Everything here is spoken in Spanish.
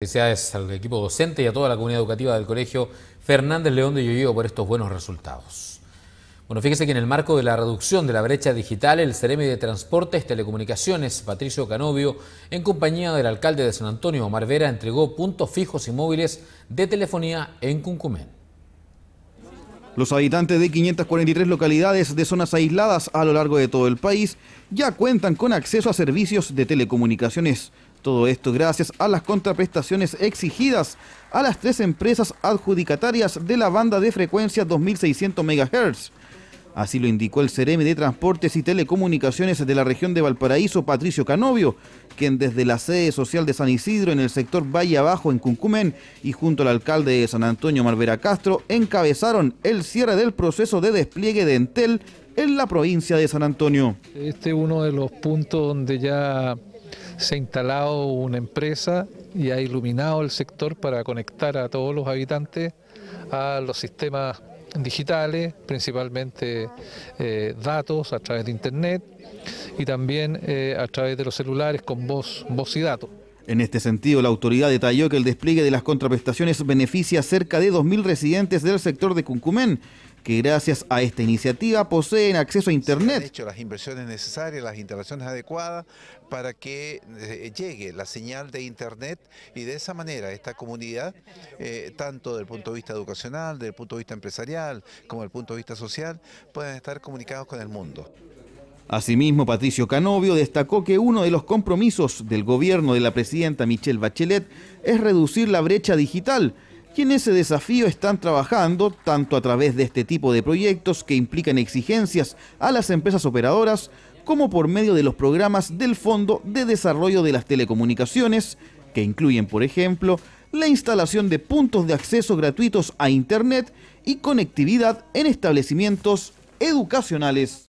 Felicidades al equipo docente y a toda la comunidad educativa del Colegio Fernández León de Yoyo por estos buenos resultados. Bueno, fíjese que en el marco de la reducción de la brecha digital, el Ceremi de Transportes, Telecomunicaciones, Patricio Canovio, en compañía del alcalde de San Antonio, Omar Vera, entregó puntos fijos y móviles de telefonía en Cuncumén. Los habitantes de 543 localidades de zonas aisladas a lo largo de todo el país ya cuentan con acceso a servicios de telecomunicaciones todo esto gracias a las contraprestaciones exigidas a las tres empresas adjudicatarias de la banda de frecuencia 2600 MHz. Así lo indicó el CEREMI de Transportes y Telecomunicaciones de la región de Valparaíso, Patricio Canovio, quien desde la sede social de San Isidro en el sector Valle Abajo en Cuncumén y junto al alcalde de San Antonio Marvera Castro encabezaron el cierre del proceso de despliegue de Entel en la provincia de San Antonio. Este es uno de los puntos donde ya se ha instalado una empresa y ha iluminado el sector para conectar a todos los habitantes a los sistemas digitales, principalmente eh, datos a través de Internet y también eh, a través de los celulares con voz, voz y datos. En este sentido, la autoridad detalló que el despliegue de las contraprestaciones beneficia a cerca de 2.000 residentes del sector de Cuncumén, que gracias a esta iniciativa poseen acceso a Internet. Se hecho las inversiones necesarias, las instalaciones adecuadas para que eh, llegue la señal de Internet y de esa manera esta comunidad, ...tanto eh, tanto del punto de vista educacional, del punto de vista empresarial, como el punto de vista social, puedan estar comunicados con el mundo. Asimismo, Patricio Canovio destacó que uno de los compromisos del gobierno de la presidenta Michelle Bachelet es reducir la brecha digital, y en ese desafío están trabajando tanto a través de este tipo de proyectos que implican exigencias a las empresas operadoras como por medio de los programas del Fondo de Desarrollo de las Telecomunicaciones, que incluyen, por ejemplo, la instalación de puntos de acceso gratuitos a Internet y conectividad en establecimientos educacionales.